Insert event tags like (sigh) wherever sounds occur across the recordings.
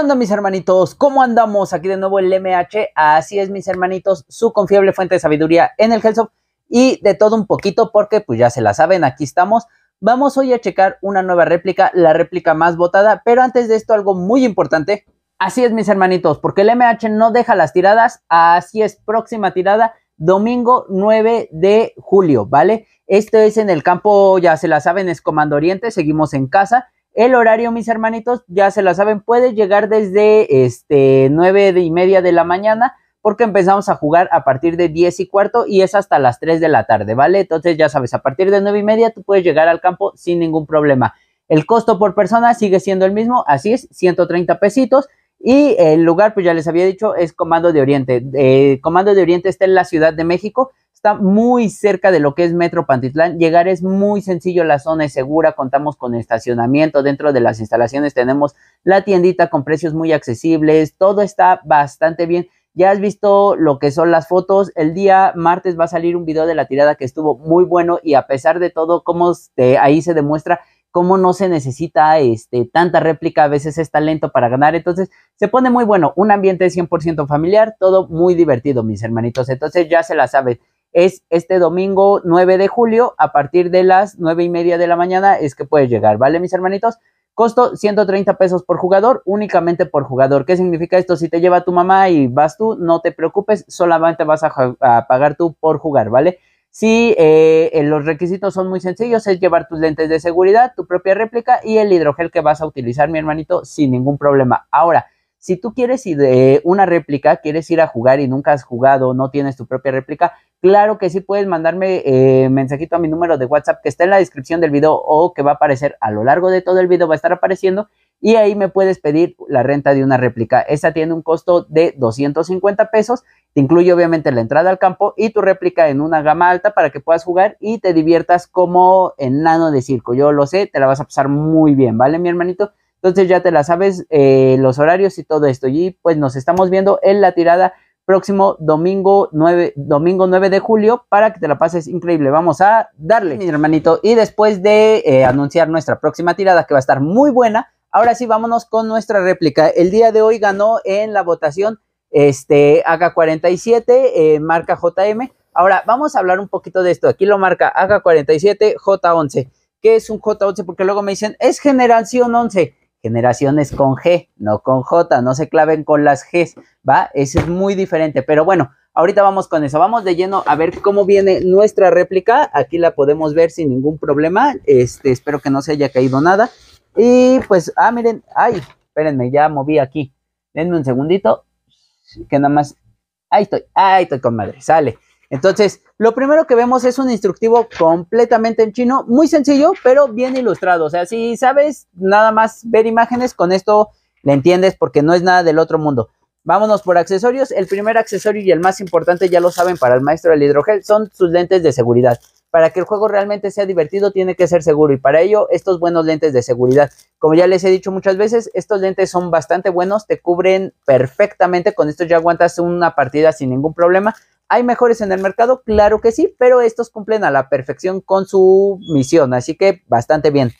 Andamos mis hermanitos? ¿Cómo andamos? Aquí de nuevo el MH, así es mis hermanitos, su confiable fuente de sabiduría en el Hellsoft y de todo un poquito porque pues ya se la saben, aquí estamos. Vamos hoy a checar una nueva réplica, la réplica más votada, pero antes de esto algo muy importante. Así es mis hermanitos, porque el MH no deja las tiradas, así es, próxima tirada, domingo 9 de julio, ¿vale? Esto es en el campo, ya se la saben, es Comando Oriente, seguimos en casa el horario, mis hermanitos, ya se la saben, puede llegar desde este, 9 y media de la mañana porque empezamos a jugar a partir de 10 y cuarto y es hasta las 3 de la tarde, ¿vale? Entonces ya sabes, a partir de nueve y media tú puedes llegar al campo sin ningún problema. El costo por persona sigue siendo el mismo, así es, 130 pesitos. Y el lugar, pues ya les había dicho, es Comando de Oriente. Eh, Comando de Oriente está en la Ciudad de México está muy cerca de lo que es Metro Pantitlán. Llegar es muy sencillo, la zona es segura, contamos con estacionamiento dentro de las instalaciones, tenemos la tiendita con precios muy accesibles, todo está bastante bien. Ya has visto lo que son las fotos. El día martes va a salir un video de la tirada que estuvo muy bueno y a pesar de todo, como ahí se demuestra cómo no se necesita este, tanta réplica, a veces es talento para ganar. Entonces, se pone muy bueno, un ambiente 100% familiar, todo muy divertido, mis hermanitos. Entonces, ya se la saben es este domingo 9 de julio a partir de las 9 y media de la mañana es que puedes llegar, ¿vale, mis hermanitos? Costo 130 pesos por jugador, únicamente por jugador. ¿Qué significa esto? Si te lleva tu mamá y vas tú, no te preocupes, solamente vas a, pagar tú por jugar, ¿vale? Si eh, eh, los requisitos son muy sencillos, es llevar tus lentes de seguridad, tu propia réplica y el hidrogel que vas a utilizar, mi hermanito, sin ningún problema. Ahora, si tú quieres ir de una réplica, quieres ir a jugar y nunca has jugado, no tienes tu propia réplica, Claro que sí puedes mandarme eh, mensajito a mi número de WhatsApp que está en la descripción del video o que va a aparecer a lo largo de todo el video, va a estar apareciendo y ahí me puedes pedir la renta de una réplica. Esta tiene un costo de 250 pesos, te incluye obviamente la entrada al campo y tu réplica en una gama alta para que puedas jugar y te diviertas como enano de circo. Yo lo sé, te la vas a pasar muy bien, ¿vale, mi hermanito? Entonces ya te la sabes, eh, los horarios y todo esto. Y pues nos estamos viendo en la tirada próximo domingo 9, domingo 9 de julio para que te la pases increíble. Vamos a darle, mi hermanito. Y después de eh, anunciar nuestra próxima tirada, que va a estar muy buena, ahora sí vámonos con nuestra réplica. El día de hoy ganó en la votación este AK47, eh, marca JM. Ahora vamos a hablar un poquito de esto. Aquí lo marca AK47, J11. ¿Qué es un J11? Porque luego me dicen, es generación 11 generaciones con G, no con J, no se claven con las Gs, ¿va? Eso es muy diferente, pero bueno, ahorita vamos con eso, vamos de lleno a ver cómo viene nuestra réplica, aquí la podemos ver sin ningún problema, este, espero que no se haya caído nada, y pues, ah, miren, ay, espérenme, ya moví aquí, denme un segundito, que nada más, ahí estoy, ahí estoy con madre, sale, entonces, lo primero que vemos es un instructivo completamente en chino, muy sencillo, pero bien ilustrado. O sea, si sabes nada más ver imágenes, con esto le entiendes porque no es nada del otro mundo. Vámonos por accesorios. El primer accesorio y el más importante, ya lo saben, para el maestro del hidrogel, son sus lentes de seguridad. Para que el juego realmente sea divertido, tiene que ser seguro y para ello, estos buenos lentes de seguridad. Como ya les he dicho muchas veces, estos lentes son bastante buenos, te cubren perfectamente. Con esto ya aguantas una partida sin ningún problema. ¿Hay mejores en el mercado? Claro que sí, pero estos cumplen a la perfección con su misión, así que bastante bien.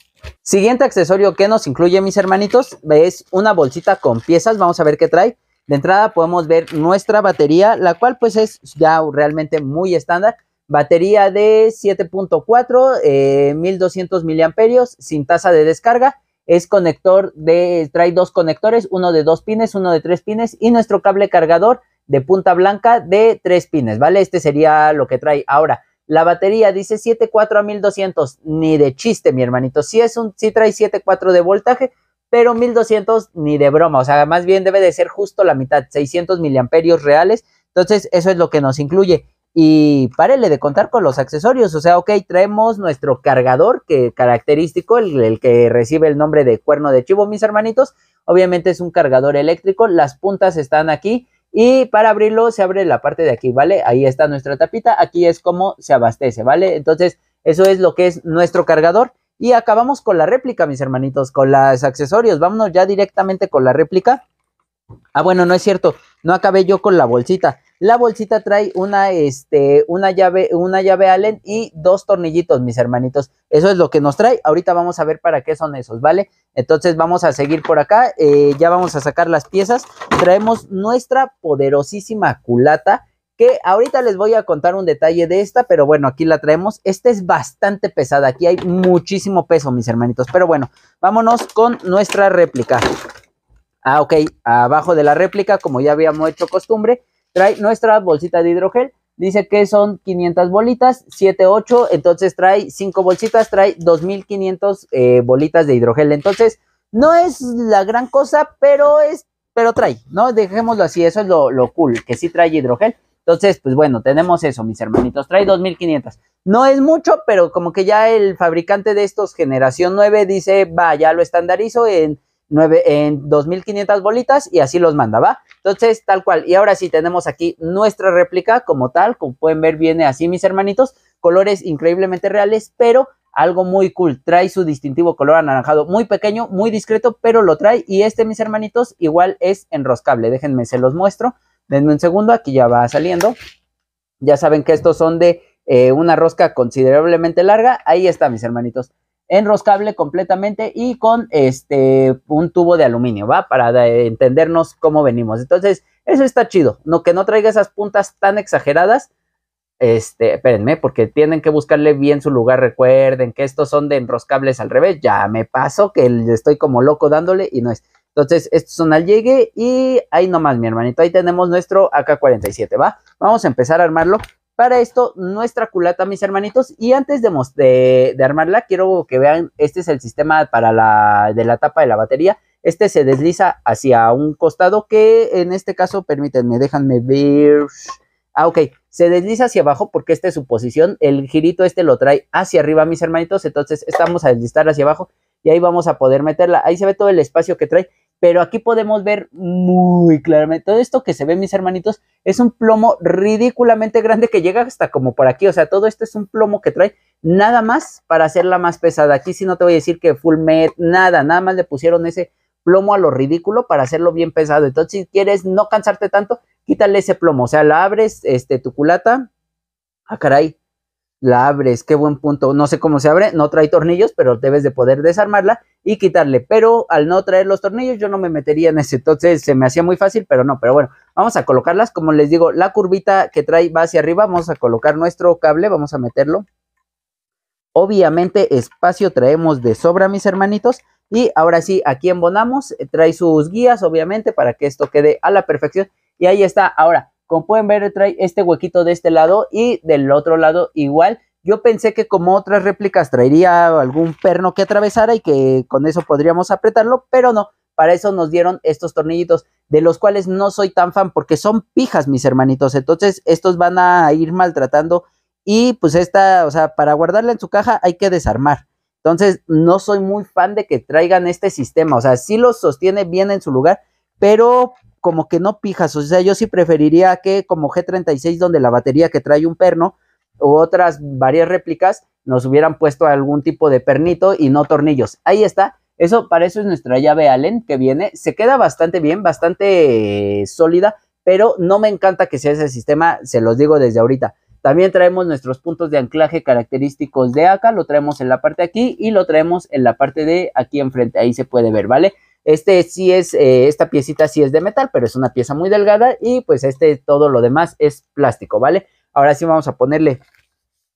Siguiente accesorio que nos incluye, mis hermanitos, es una bolsita con piezas. Vamos a ver qué trae. De entrada podemos ver nuestra batería, la cual pues es ya realmente muy estándar. Batería de 7.4, 1200 eh, miliamperios, sin tasa de descarga. Es conector de, trae dos conectores, uno de dos pines, uno de tres pines y nuestro cable cargador de punta blanca de tres pines, ¿vale? Este sería lo que trae. Ahora, la batería dice 7.4 a 1200, ni de chiste, mi hermanito. Sí, es un, sí trae 7.4 de voltaje, pero 1200 ni de broma, o sea, más bien debe de ser justo la mitad, 600 miliamperios reales. Entonces, eso es lo que nos incluye. Y párele de contar con los accesorios, o sea, ok, traemos nuestro cargador que característico, el que recibe el nombre de cuerno de chivo, mis hermanitos. Obviamente es un cargador eléctrico, las puntas están aquí y para abrirlo se abre la parte de aquí, ¿vale? Ahí está nuestra tapita, aquí es como se abastece, ¿vale? Entonces eso es lo que es nuestro cargador. Y acabamos con la réplica, mis hermanitos, con los accesorios. Vámonos ya directamente con la réplica. Ah, bueno, no es cierto, no acabé yo con la bolsita. La bolsita trae una, este, una llave, una llave Allen y dos tornillitos, mis hermanitos. Eso es lo que nos trae. Ahorita vamos a ver para qué son esos, ¿vale? Entonces vamos a seguir por acá. Eh, ya vamos a sacar las piezas. Traemos nuestra poderosísima culata que ahorita les voy a contar un detalle de esta, pero bueno, aquí la traemos. Esta es bastante pesada, aquí hay muchísimo peso, mis hermanitos. Pero bueno, vámonos con nuestra réplica. Ah, ok, abajo de la réplica, como ya habíamos hecho costumbre, Trae nuestra bolsita de hidrogel. Dice que son 500 bolitas, 7, 8. Entonces trae 5 bolsitas, trae 2500 eh, bolitas de hidrogel. Entonces no es la gran cosa, pero es, pero trae, ¿no? Dejémoslo así, eso es lo, lo cool, que sí trae hidrogel. Entonces, pues bueno, tenemos eso, mis hermanitos. Trae 2500. No es mucho, pero como que ya el fabricante de estos, generación 9, dice, va, ya lo estandarizo en 9, en 2500 bolitas y así los manda, ¿va? Entonces, tal cual. Y ahora sí tenemos aquí nuestra réplica como tal, como pueden ver viene así mis hermanitos, colores increíblemente reales, pero algo muy cool, trae su distintivo color anaranjado, muy pequeño, muy discreto, pero lo trae y este, mis hermanitos, igual es enroscable, déjenme, se los muestro, denme un segundo, aquí ya va saliendo, ya saben que estos son de eh, una rosca considerablemente larga, ahí está, mis hermanitos, enroscable completamente y con este un tubo de aluminio, ¿va? Para entendernos cómo venimos. Entonces, eso está chido. No que no traiga esas puntas tan exageradas. Este, espérenme, porque tienen que buscarle bien su lugar. Recuerden que estos son de enroscables al revés. Ya me pasó que estoy como loco dándole y no es. Entonces, estos son al llegue y ahí nomás, mi hermanito. Ahí tenemos nuestro AK-47, ¿va? Vamos a empezar a armarlo. Para esto, nuestra culata, mis hermanitos. Y antes de, de, armarla, quiero que vean, este es el sistema para la, de la tapa de la batería. Este se desliza hacia un costado que en este caso, permítanme, déjenme ver. Ah, ok, se desliza hacia abajo porque esta es su posición. El girito este lo trae hacia arriba, mis hermanitos. Entonces, estamos a deslizar hacia abajo y ahí vamos a poder meterla. Ahí se ve todo el espacio que trae pero aquí podemos ver muy claramente todo esto que se ve, mis hermanitos, es un plomo ridículamente grande que llega hasta como por aquí, o sea, todo esto es un plomo que trae nada más para hacerla más pesada. Aquí si no te voy a decir que full met, nada, nada más le pusieron ese plomo a lo ridículo para hacerlo bien pesado. Entonces, si quieres no cansarte tanto, quítale ese plomo, o sea, la abres este tu culata. Ah, caray, la abres, qué buen punto. No sé cómo se abre, no trae tornillos, pero debes de poder desarmarla y quitarle. Pero al no traer los tornillos, yo no me metería en ese. Entonces se me hacía muy fácil, pero no. Pero bueno, vamos a colocarlas. Como les digo, la curvita que trae va hacia arriba. Vamos a colocar nuestro cable, vamos a meterlo. Obviamente espacio traemos de sobra, mis hermanitos. Y ahora sí, aquí embonamos, trae sus guías, obviamente, para que esto quede a la perfección. Y ahí está. Ahora, como pueden ver, trae este huequito de este lado y del otro lado igual. Yo pensé que como otras réplicas traería algún perno que atravesara y que con eso podríamos apretarlo, pero no. Para eso nos dieron estos tornillitos, de los cuales no soy tan fan porque son pijas, mis hermanitos. Entonces, estos van a ir maltratando y pues esta, o sea, para guardarla en su caja hay que desarmar. Entonces, no soy muy fan de que traigan este sistema. O sea, sí los sostiene bien en su lugar, pero como que no pijas, o sea, yo sí preferiría que como G36 donde la batería que trae un perno u otras varias réplicas nos hubieran puesto algún tipo de pernito y no tornillos. Ahí está, eso para eso es nuestra llave Allen que viene, se queda bastante bien, bastante eh, sólida, pero no me encanta que sea ese sistema, se los digo desde ahorita. También traemos nuestros puntos de anclaje característicos de acá, lo traemos en la parte de aquí y lo traemos en la parte de aquí enfrente, ahí se puede ver, ¿vale? Este sí es, eh, esta piecita sí es de metal, pero es una pieza muy delgada y pues este todo lo demás es plástico, ¿vale? Ahora sí vamos a ponerle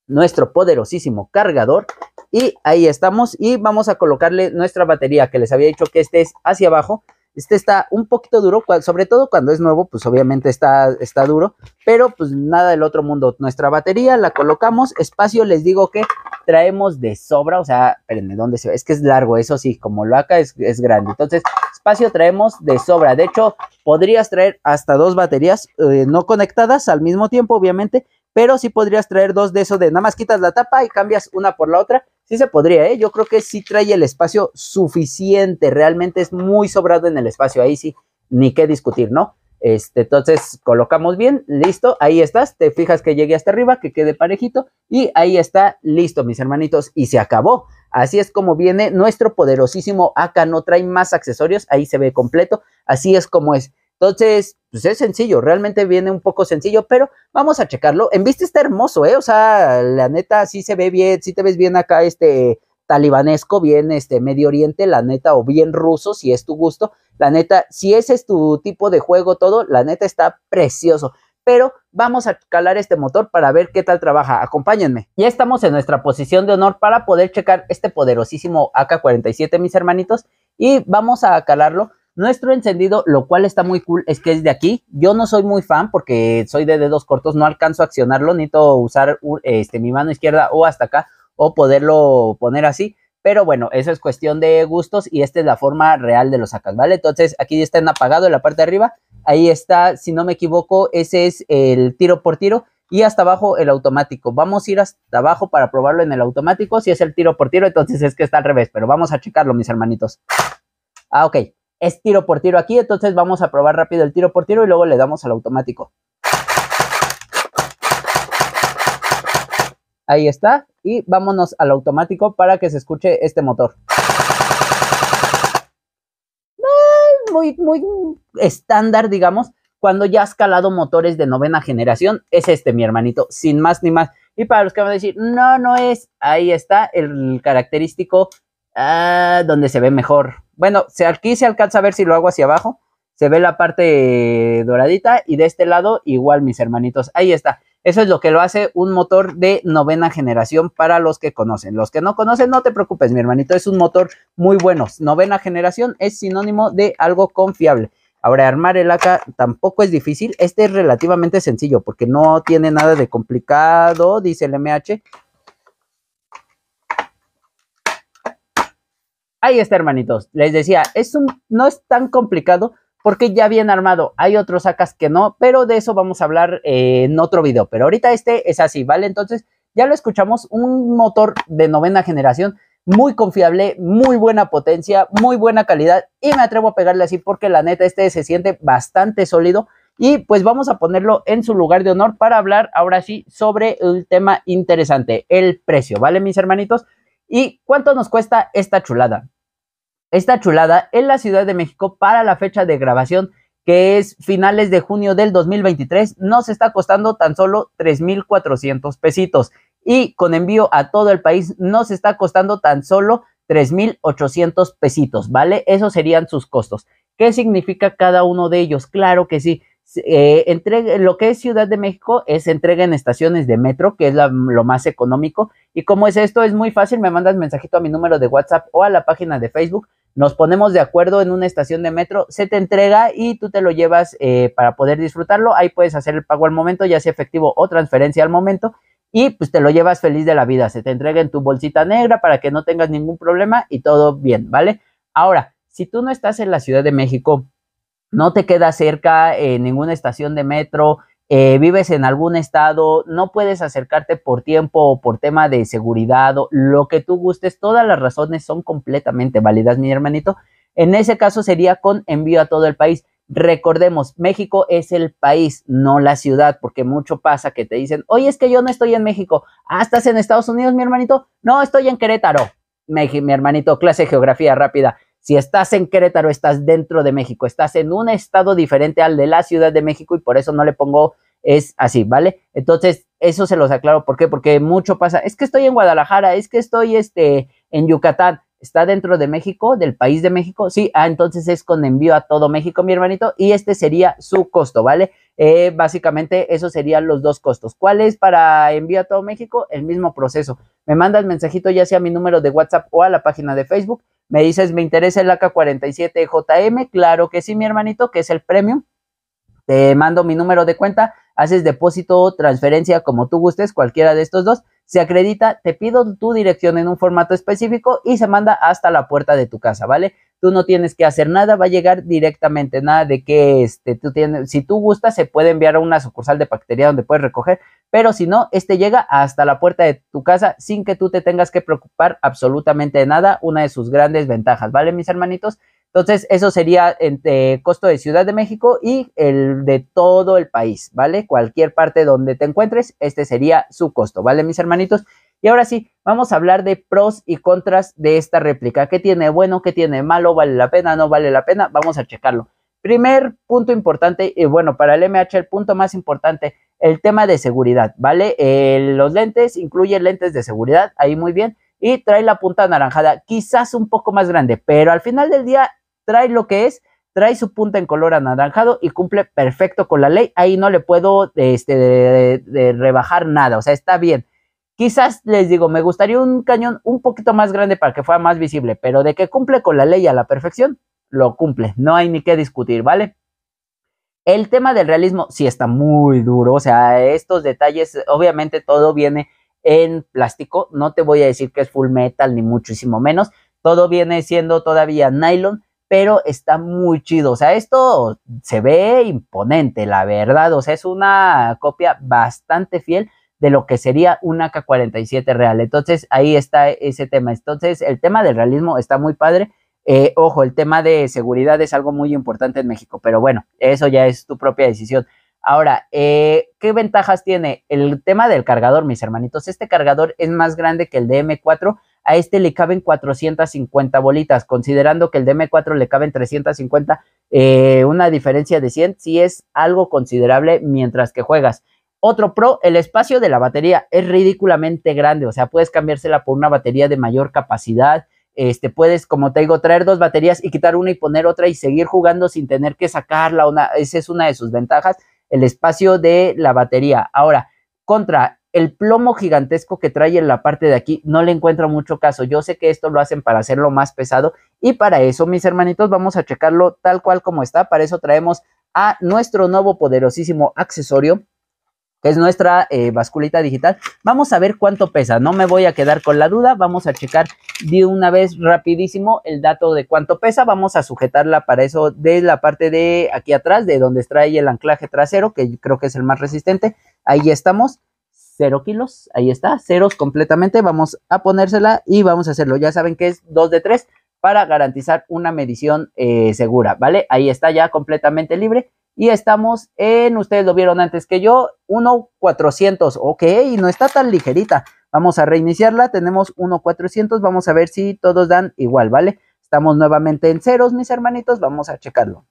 nuestro poderosísimo cargador y ahí estamos y vamos a colocarle nuestra batería que les había dicho que este es hacia abajo. Este está un poquito duro, sobre todo cuando es nuevo, pues obviamente está, está duro, pero pues nada del otro mundo. Nuestra batería la colocamos, espacio les digo que traemos de sobra, o sea, espérenme, ¿dónde se ve? Es que es largo, eso sí, como lo acá es, grande. Entonces, espacio traemos de sobra. De hecho, podrías traer hasta dos baterías eh, no conectadas al mismo tiempo, obviamente, pero sí podrías traer dos de eso de nada más quitas la tapa y cambias una por la otra. Sí se podría, ¿eh? Yo creo que sí trae el espacio suficiente, realmente es muy sobrado en el espacio, ahí sí, ni qué discutir, ¿no? Este, entonces colocamos bien, listo, ahí estás, te fijas que llegue hasta arriba, que quede parejito y ahí está, listo mis hermanitos y se acabó. Así es como viene nuestro poderosísimo acá no trae más accesorios, ahí se ve completo, así es como es. Entonces, pues es sencillo, realmente viene un poco sencillo, pero vamos a checarlo. En vista está hermoso, ¿eh? O sea, la neta sí se ve bien, si te ves bien acá este talibanesco, bien este medio oriente, la neta, o bien ruso, si es tu gusto. La neta, si ese es tu tipo de juego, todo, la neta está precioso. Pero vamos a calar este motor para ver qué tal trabaja. Acompáñenme. Ya estamos en nuestra posición de honor para poder checar este poderosísimo AK-47, mis hermanitos. Y vamos a calarlo. Nuestro encendido, lo cual está muy cool, es que es de aquí. Yo no soy muy fan porque soy de dedos cortos, no alcanzo a accionarlo, necesito usar este, mi mano izquierda o hasta acá o poderlo poner así. Pero bueno, eso es cuestión de gustos y esta es la forma real de los sacas, ¿vale? Entonces aquí está en apagado en la parte de arriba. Ahí está, si no me equivoco, ese es el tiro por tiro y hasta abajo el automático. Vamos a ir hasta abajo para probarlo en el automático. Si es el tiro por tiro, entonces es que está al revés, pero vamos a checarlo, mis hermanitos. Ah, ok. Es tiro por tiro aquí, entonces vamos a probar rápido el tiro por tiro y luego le damos al automático. Ahí está. Y vámonos al automático para que se escuche este motor. Muy, muy estándar, digamos. Cuando ya has calado motores de novena generación, es este, mi hermanito, sin más ni más. Y para los que van a decir, no, no es, ahí está el característico ah, donde se ve mejor. Bueno, aquí se alcanza a ver si lo hago hacia abajo se ve la parte doradita y de este lado igual mis hermanitos, ahí está. Eso es lo que lo hace un motor de novena generación para los que conocen. Los que no conocen, no te preocupes, mi hermanito, es un motor muy bueno. Novena generación es sinónimo de algo confiable. Ahora, armar el AK tampoco es difícil. Este es relativamente sencillo porque no tiene nada de complicado, dice el MH. Ahí está, hermanitos. Les decía, es un, no es tan complicado porque ya bien armado. Hay otros sacas que no, pero de eso vamos a hablar eh, en otro video. Pero ahorita este es así, ¿vale? Entonces ya lo escuchamos, un motor de novena generación, muy confiable, muy buena potencia, muy buena calidad. Y me atrevo a pegarle así porque la neta este se siente bastante sólido. Y pues vamos a ponerlo en su lugar de honor para hablar ahora sí sobre el tema interesante, el precio, ¿vale mis hermanitos? ¿Y cuánto nos cuesta esta chulada? esta chulada en la Ciudad de México para la fecha de grabación que es finales de junio del 2023, nos está costando tan solo 3.400 pesitos y con envío a todo el país nos está costando tan solo 3.800 pesitos, ¿vale? Esos serían sus costos. ¿Qué significa cada uno de ellos? Claro que sí. Eh, lo que es Ciudad de México es entrega en estaciones de metro, que es lo más económico, ¿Y como es esto? Es muy fácil, me mandas mensajito a mi número de WhatsApp o a la página de Facebook, nos ponemos de acuerdo en una estación de metro, se te entrega y tú te lo llevas eh, para poder disfrutarlo, ahí puedes hacer el pago al momento, ya sea efectivo o transferencia al momento, y pues te lo llevas feliz de la vida, se te entrega en tu bolsita negra para que no tengas ningún problema y todo bien, ¿vale? Ahora, si tú no estás en la Ciudad de México, no te queda cerca en eh, ninguna estación de metro, eh, vives en algún estado, no puedes acercarte por tiempo o por tema de seguridad o lo que tú gustes, todas las razones son completamente válidas, mi hermanito. En ese caso sería con envío a todo el país. Recordemos, México es el país, no la ciudad, porque mucho pasa que te dicen, oye, es que yo no estoy en México, ah, estás en Estados Unidos, mi hermanito, no, estoy en Querétaro, mi, mi hermanito, clase de geografía rápida. Si estás en Querétaro, estás dentro de México, estás en un estado diferente al de la Ciudad de México y por eso no le pongo es así, ¿vale? Entonces, eso se los aclaro. ¿Por qué? Porque mucho pasa. Es que estoy en Guadalajara, es que estoy este, en Yucatán. ¿Está dentro de México, del país de México? Sí, ah, entonces es con envío a todo México, mi hermanito, y este sería su costo, ¿vale? Eh, básicamente, esos serían los dos costos. ¿Cuál es para envío a todo México? El mismo proceso. Me mandas mensajito ya sea a mi número de WhatsApp o a la página de Facebook me dices, me interesa el AK-47 JM. Claro que sí, mi hermanito, que es el premium. Te mando mi número de cuenta, haces depósito o transferencia como tú gustes, cualquiera de estos dos. Se acredita, te pido tu dirección en un formato específico y se manda hasta la puerta de tu casa, ¿vale? Tú no tienes que hacer nada, va a llegar directamente, nada de que este, tú tienes, si tú gustas, se puede enviar a una sucursal de paquetería donde puedes recoger, pero si no, este llega hasta la puerta de tu casa sin que tú te tengas que preocupar absolutamente de nada, una de sus grandes ventajas, ¿vale, mis hermanitos? Entonces, eso sería el eh, costo de Ciudad de México y el de todo el país, ¿vale? Cualquier parte donde te encuentres, este sería su costo, ¿vale, mis hermanitos? Y ahora sí, vamos a hablar de pros y contras de esta réplica. ¿Qué tiene bueno? ¿Qué tiene malo? ¿Vale la pena? ¿No vale la pena? Vamos a checarlo. Primer punto importante, y bueno, para el MH el punto más importante, el tema de seguridad, ¿vale? los lentes incluyen lentes de seguridad, ahí muy bien, y trae la punta anaranjada, quizás un poco más grande, pero al final del día trae lo que es, trae su punta en color anaranjado y cumple perfecto con la ley, ahí no le puedo este, rebajar nada, o sea, está bien. Quizás les digo, me gustaría un cañón un poquito más grande para que fuera más visible, pero de que cumple con la ley a la perfección, lo cumple, no hay ni qué discutir, ¿vale? El tema del realismo sí está muy duro, o sea, estos detalles, obviamente todo viene en plástico, no te voy a decir que es full metal ni muchísimo menos, todo viene siendo todavía nylon, pero está muy chido, o sea, esto se ve imponente, la verdad, o sea, es una copia bastante fiel de lo que sería un AK-47 real, entonces ahí está ese tema, entonces el tema del realismo está muy padre, eh, ojo, el tema de seguridad es algo muy importante en México, pero bueno, eso ya es tu propia decisión. Ahora, eh, ¿qué ventajas tiene? El tema del cargador, mis hermanitos. Este cargador es más grande que el de m 4 A este le caben 450 bolitas, considerando que el DM4 le caben 350, eh, una diferencia de 100, sí es algo considerable mientras que juegas. Otro pro, el espacio de la batería es ridículamente grande, o sea, puedes cambiársela por una batería de mayor capacidad, este, puedes, como te digo, traer dos baterías y quitar una y poner otra y seguir jugando sin tener que sacarla. Una, esa es una de sus ventajas, el espacio de la batería. Ahora, contra el plomo gigantesco que trae en la parte de aquí, no le encuentro mucho caso. Yo sé que esto lo hacen para hacerlo más pesado y para eso, mis hermanitos, vamos a checarlo tal cual como está. Para eso traemos a nuestro nuevo poderosísimo accesorio es nuestra eh, basculita digital. Vamos a ver cuánto pesa, no me voy a quedar con la duda, vamos a checar de una vez rapidísimo el dato de cuánto pesa, vamos a sujetarla para eso de la parte de aquí atrás, de donde está el anclaje trasero, que creo que es el más resistente, ahí estamos. Cero kilos, ahí está, ceros completamente, vamos a ponérsela y vamos a hacerlo, ya saben que es dos de tres para garantizar una medición eh, segura, ¿vale? Ahí está ya completamente libre y estamos en, ustedes lo vieron antes que yo, 1.400. Ok, no está tan ligerita. Vamos a reiniciarla, tenemos 1.400, vamos a ver si todos dan igual, ¿vale? Estamos nuevamente en ceros, mis hermanitos, vamos a checarlo.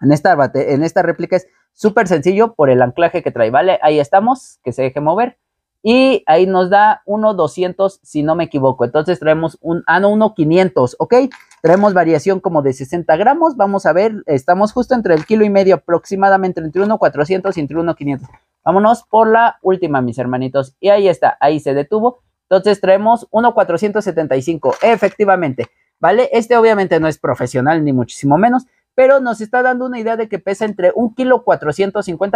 En esta, en esta réplica es súper sencillo por el anclaje que trae, ¿vale? Ahí estamos, que se deje mover. Y ahí nos da 1,200 si no me equivoco. Entonces traemos un, ah, no, 1,500, ¿ok? Traemos variación como de 60 gramos. Vamos a ver, estamos justo entre el kilo y medio aproximadamente, entre 1,400 y entre 1,500. Vámonos por la última, mis hermanitos. Y ahí está, ahí se detuvo. Entonces traemos 1,475, efectivamente, ¿vale? Este obviamente no es profesional ni muchísimo menos, pero nos está dando una idea de que pesa entre un kilo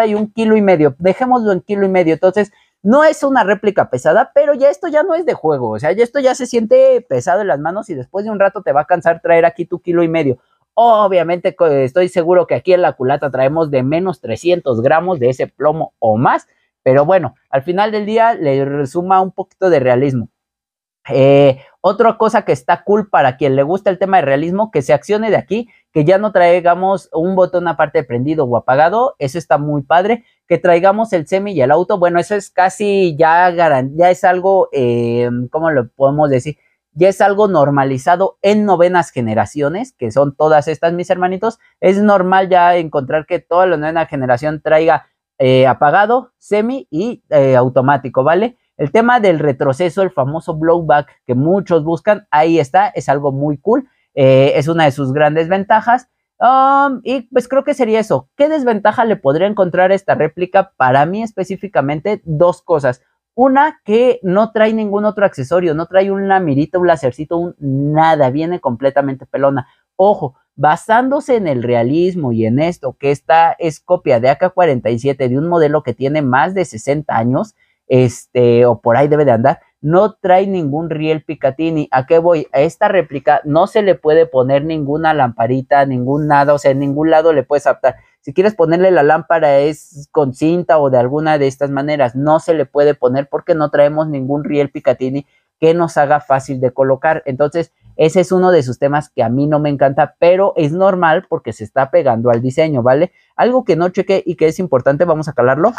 y un kilo y medio. Dejémoslo en kilo y medio. Entonces, no es una réplica pesada, pero ya esto ya no es de juego. O sea, ya esto ya se siente pesado en las manos y después de un rato te va a cansar traer aquí tu kilo y medio. Obviamente estoy seguro que aquí en la culata traemos de menos 300 gramos de ese plomo o más, pero bueno, al final del día le suma un poquito de realismo. Eh, otra cosa que está cool para quien le gusta el tema de realismo, que se accione de aquí, que ya no traigamos un botón aparte prendido o apagado, eso está muy padre que traigamos el semi y el auto, bueno, eso es casi ya, ya es algo, eh, ¿cómo lo podemos decir? Ya es algo normalizado en novenas generaciones, que son todas estas, mis hermanitos. Es normal ya encontrar que toda la novena generación traiga eh, apagado, semi y eh, automático, ¿vale? El tema del retroceso, el famoso blowback que muchos buscan, ahí está, es algo muy cool, eh, es una de sus grandes ventajas. Um, y pues creo que sería eso. ¿Qué desventaja le podría encontrar esta réplica? Para mí específicamente dos cosas. Una que no trae ningún otro accesorio, no trae una mirita, un lacercito, un nada, viene completamente pelona. Ojo, basándose en el realismo y en esto, que esta es copia de AK-47 de un modelo que tiene más de 60 años, este, o por ahí debe de andar, no trae ningún riel Picatini. ¿A qué voy? A esta réplica no se le puede poner ninguna lamparita, ningún nada, o sea, en ningún lado le puedes adaptar. Si quieres ponerle la lámpara es con cinta o de alguna de estas maneras, no se le puede poner porque no traemos ningún riel Picatini que nos haga fácil de colocar. Entonces, ese es uno de sus temas que a mí no me encanta, pero es normal porque se está pegando al diseño, ¿vale? Algo que no cheque y que es importante, vamos a calarlo.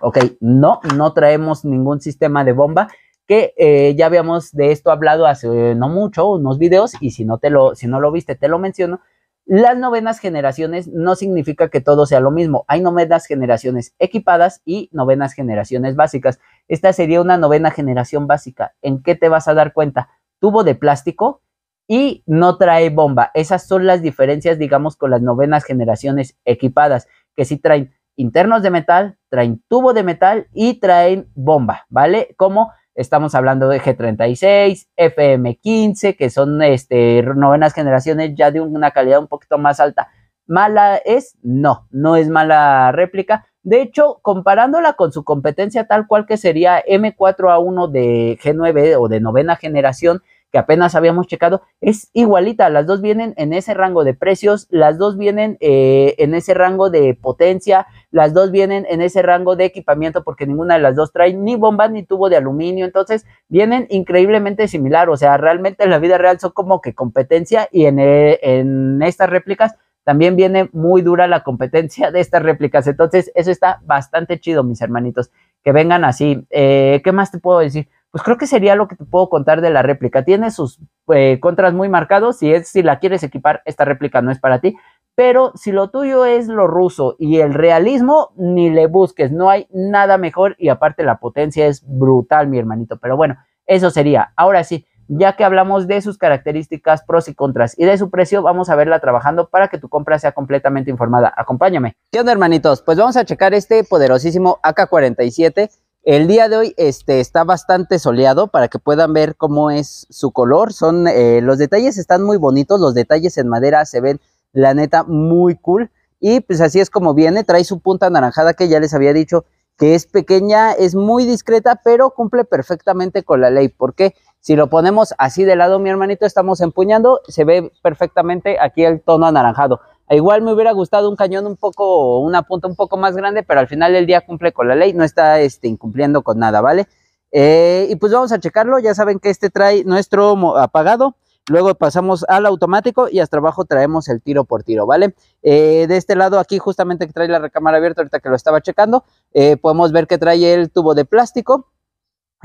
Ok, no, no traemos ningún sistema de bomba que eh, ya habíamos de esto hablado hace eh, no mucho, unos videos, y si no, te lo, si no lo viste, te lo menciono. Las novenas generaciones no significa que todo sea lo mismo. Hay novenas generaciones equipadas y novenas generaciones básicas. Esta sería una novena generación básica. ¿En qué te vas a dar cuenta? Tubo de plástico y no trae bomba. Esas son las diferencias, digamos, con las novenas generaciones equipadas, que sí traen internos de metal, traen tubo de metal y traen bomba, ¿vale? Como estamos hablando de G36, FM15, que son este, novenas generaciones ya de una calidad un poquito más alta. ¿Mala es? No, no es mala réplica. De hecho, comparándola con su competencia tal cual que sería M4A1 de G9 o de novena generación, que apenas habíamos checado, es igualita. Las dos vienen en ese rango de precios, las dos vienen eh, en ese rango de potencia, las dos vienen en ese rango de equipamiento, porque ninguna de las dos trae ni bombas ni tubo de aluminio. Entonces, vienen increíblemente similar. O sea, realmente en la vida real son como que competencia y en, eh, en estas réplicas también viene muy dura la competencia de estas réplicas. Entonces, eso está bastante chido, mis hermanitos, que vengan así. Eh, ¿Qué más te puedo decir? pues creo que sería lo que te puedo contar de la réplica. Tiene sus eh, contras muy marcados. Si, es, si la quieres equipar, esta réplica no es para ti. Pero si lo tuyo es lo ruso y el realismo, ni le busques. No hay nada mejor. Y aparte la potencia es brutal, mi hermanito. Pero bueno, eso sería. Ahora sí, ya que hablamos de sus características, pros y contras y de su precio, vamos a verla trabajando para que tu compra sea completamente informada. Acompáñame. ¿Qué onda, hermanitos? Pues vamos a checar este poderosísimo AK-47 el día de hoy este, está bastante soleado para que puedan ver cómo es su color. Son, eh, los detalles están muy bonitos, los detalles en madera se ven la neta muy cool. Y pues así es como viene, trae su punta anaranjada que ya les había dicho que es pequeña, es muy discreta, pero cumple perfectamente con la ley. porque Si lo ponemos así de lado, mi hermanito, estamos empuñando, se ve perfectamente aquí el tono anaranjado. Igual me hubiera gustado un cañón un poco, una punta un poco más grande, pero al final el día cumple con la ley, no está este, incumpliendo con nada, ¿vale? Eh, y pues vamos a checarlo, ya saben que este trae nuestro apagado, luego pasamos al automático y hasta abajo traemos el tiro por tiro, ¿vale? Eh, de este lado aquí justamente que trae la recámara abierta, ahorita que lo estaba checando, eh, podemos ver que trae el tubo de plástico,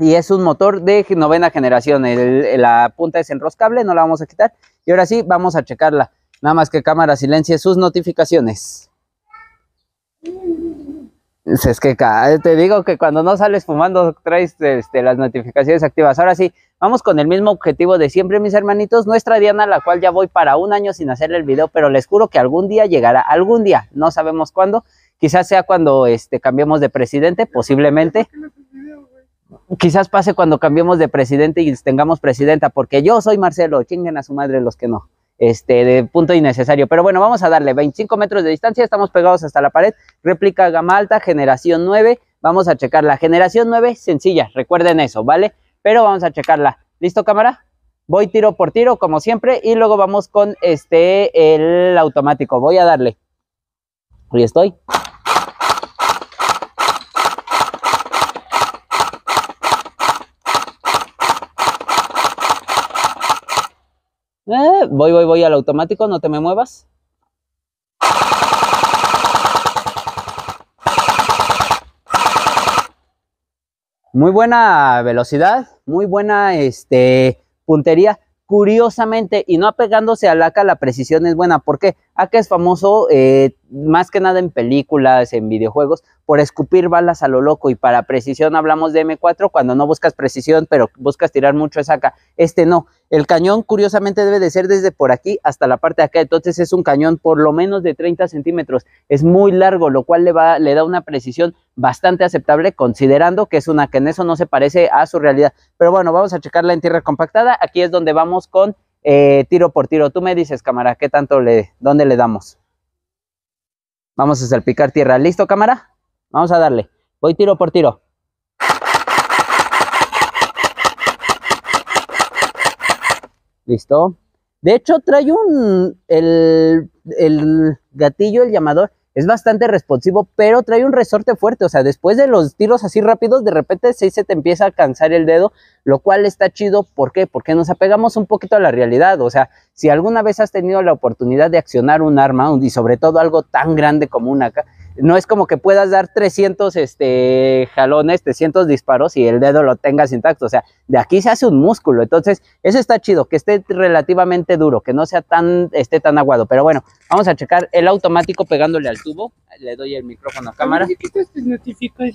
y es un motor de novena generación. la punta es enroscable, no la vamos a quitar. Y ahora sí, vamos a checarla. Nada más que cámara silencie sus notificaciones. Es que te digo que cuando no sales fumando traes este, las notificaciones activas. Ahora sí, vamos con el mismo objetivo de siempre, mis hermanitos. Nuestra Diana, la cual ya voy para un año sin hacer el video, pero les juro que algún día llegará, algún día, no sabemos cuándo. Quizás sea cuando este, cambiemos de presidente, posiblemente. Quizás pase cuando cambiemos de presidente y tengamos presidenta, porque yo soy Marcelo, chinguen a su madre los que no este, de punto innecesario. Pero bueno, vamos a darle 25 metros de distancia, estamos pegados hasta la pared, réplica gama alta, generación 9, vamos a checar la generación 9, sencilla, recuerden eso, ¿vale? Pero vamos a checarla. ¿Listo, cámara? Voy tiro por tiro, como siempre, y luego vamos con este, el automático. Voy a darle. Ahí estoy. Eh, voy, voy, voy al automático, no te me muevas. Muy buena velocidad, muy buena este, puntería. Curiosamente, y no apegándose al AK, la precisión es buena. ¿Por qué? AK es famoso eh, más que nada en películas, en videojuegos, por escupir balas a lo loco. Y para precisión hablamos de M4, cuando no buscas precisión, pero buscas tirar mucho es AK. Este no, el cañón, curiosamente, debe de ser desde por aquí hasta la parte de acá. Entonces es un cañón por lo menos de 30 centímetros. Es muy largo, lo cual le, da una precisión bastante aceptable, considerando que es una que en eso no se parece a su realidad. Pero bueno, vamos a checarla en tierra compactada. Aquí es donde vamos con eh, tiro por tiro. Tú me dices, cámara, ¿qué tanto le, dónde le damos? Vamos a salpicar tierra. ¿Listo, cámara? Vamos a darle. Voy tiro por tiro. ¿Listo? De hecho, trae un... El, el gatillo, el llamador, es bastante responsivo, pero trae un resorte fuerte. O sea, después de los tiros así rápidos, de repente sí se te empieza a cansar el dedo, lo cual está chido. ¿Por qué? Porque nos apegamos un poquito a la realidad. O sea, si alguna vez has tenido la oportunidad de accionar un arma y sobre todo algo tan grande como una no es como que puedas dar 300 este, jalones, 300 disparos y el dedo lo tengas intacto. O sea, de aquí se hace un músculo. Entonces, eso está chido, que esté relativamente duro, que no sea tan, esté tan aguado. Pero bueno, vamos a checar el automático pegándole al tubo. Le doy el micrófono a cámara. Ah, ¿Qué tus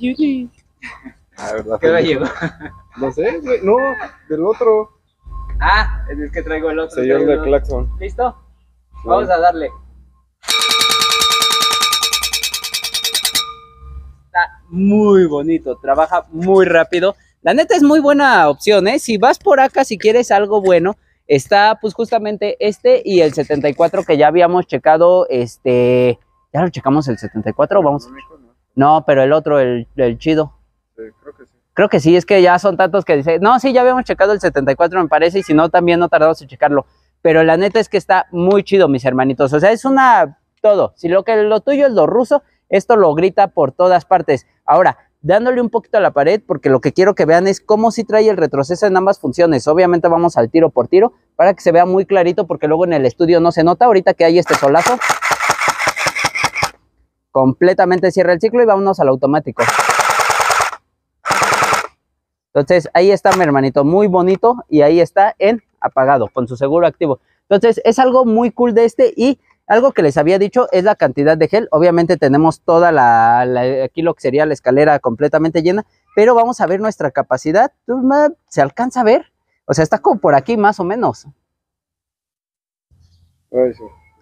llegó? (laughs) No sé, No, del otro. Ah, es que traigo el otro. Señor de Claxon. ¿Listo? Vamos a darle. muy bonito, trabaja muy rápido. La neta es muy buena opción, ¿eh? Si vas por acá, si quieres algo bueno, está pues justamente este y el 74 que ya habíamos checado, este, ya lo checamos el 74, vamos. No, pero el otro, el, chido. creo que sí. Creo que sí, es que ya son tantos que dice, no, sí, ya habíamos checado el 74 me parece y si no, también no tardamos en checarlo. Pero la neta es que está muy chido, mis hermanitos. O sea, es una, todo. Si lo que lo tuyo es lo ruso, esto lo grita por todas partes. Ahora, dándole un poquito a la pared, porque lo que quiero que vean es cómo si trae el retroceso en ambas funciones. Obviamente vamos al tiro por tiro para que se vea muy clarito, porque luego en el estudio no se nota. Ahorita que hay este solazo, completamente cierra el ciclo y vámonos al automático. Entonces, ahí está mi hermanito, muy bonito y ahí está en apagado, con su seguro activo. Entonces, es algo muy cool de este y algo que les había dicho es la cantidad de gel. Obviamente tenemos toda la, aquí lo que sería la escalera completamente llena, pero vamos a ver nuestra capacidad. Pues, ¿Se alcanza a ver? O sea, está como por aquí más o menos.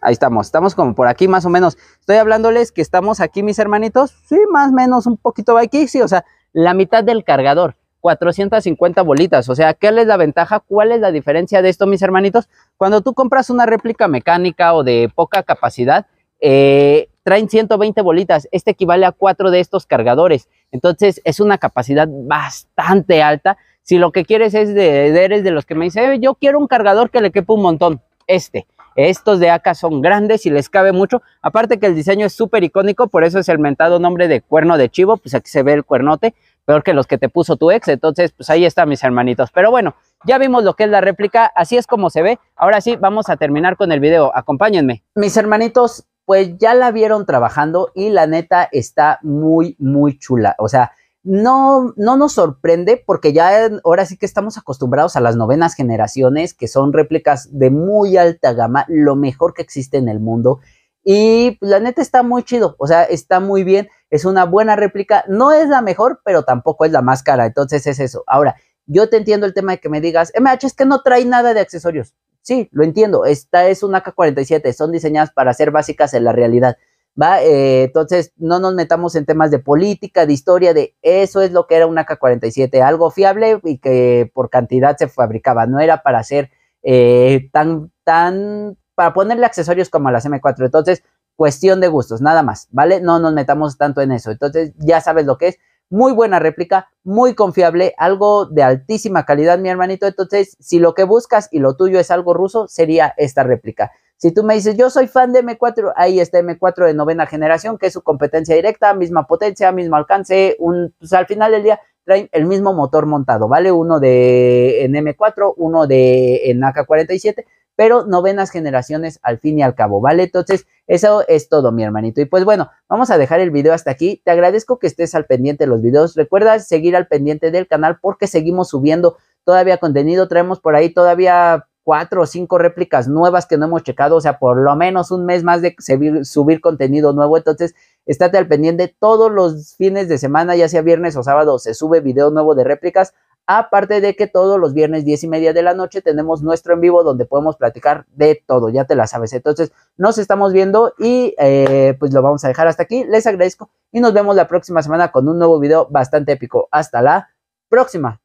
Ahí estamos, estamos como por aquí más o menos. Estoy hablándoles que estamos aquí, mis hermanitos. Sí, más o menos un poquito aquí, sí, o sea, la mitad del cargador. 450 bolitas. O sea, ¿qué es la ventaja? ¿Cuál es la diferencia de esto, mis hermanitos? Cuando tú compras una réplica mecánica o de poca capacidad, eh, traen 120 bolitas. Este equivale a cuatro de estos cargadores. Entonces, es una capacidad bastante alta. Si lo que quieres es de, eres de los que me dicen, eh, yo quiero un cargador que le quepa un montón. Este. Estos de acá son grandes y les cabe mucho. Aparte que el diseño es súper icónico, por eso es el mentado nombre de cuerno de chivo, pues aquí se ve el cuernote peor que los que te puso tu ex. Entonces, pues ahí está, mis hermanitos. Pero bueno, ya vimos lo que es la réplica, así es como se ve. Ahora sí, vamos a terminar con el video. Acompáñenme. Mis hermanitos, pues ya la vieron trabajando y la neta está muy, muy chula. O sea, no, no nos sorprende porque ya ahora sí que estamos acostumbrados a las novenas generaciones, que son réplicas de muy alta gama, lo mejor que existe en el mundo. Y pues, la neta está muy chido, o sea, está muy bien es una buena réplica, no es la mejor, pero tampoco es la más cara, entonces es eso. Ahora, yo te entiendo el tema de que me digas, MH, es que no trae nada de accesorios. Sí, lo entiendo, esta es una K47, son diseñadas para ser básicas en la realidad. ¿va? Eh, entonces, no nos metamos en temas de política, de historia, de eso es lo que era una K47, algo fiable y que por cantidad se fabricaba, no era para ser eh, tan, tan, para ponerle accesorios como a las M4. Entonces, cuestión de gustos, nada más, ¿vale? No nos metamos tanto en eso. Entonces, ya sabes lo que es. Muy buena réplica, muy confiable, algo de altísima calidad, mi hermanito. Entonces, si lo que buscas y lo tuyo es algo ruso, sería esta réplica. Si tú me dices, yo soy fan de M4, ahí está M4 de novena generación, que es su competencia directa, misma potencia, mismo alcance, un, pues al final del día traen el mismo motor montado, ¿vale? Uno de en M4, uno de en AK-47, pero novenas generaciones al fin y al cabo, ¿vale? Entonces, eso es todo, mi hermanito. Y pues bueno, vamos a dejar el video hasta aquí. Te agradezco que estés al pendiente de los videos. Recuerda seguir al pendiente del canal porque seguimos subiendo todavía contenido. Traemos por ahí todavía cuatro o cinco réplicas nuevas que no hemos checado, o sea, por lo menos un mes más de subir, subir, contenido nuevo. Entonces, estate al pendiente todos los fines de semana, ya sea viernes o sábado, se sube video nuevo de réplicas. Aparte de que todos los viernes 10 y media de la noche tenemos nuestro en vivo donde podemos platicar de todo, ya te la sabes. Entonces nos estamos viendo y eh, pues lo vamos a dejar hasta aquí. Les agradezco y nos vemos la próxima semana con un nuevo video bastante épico. Hasta la próxima.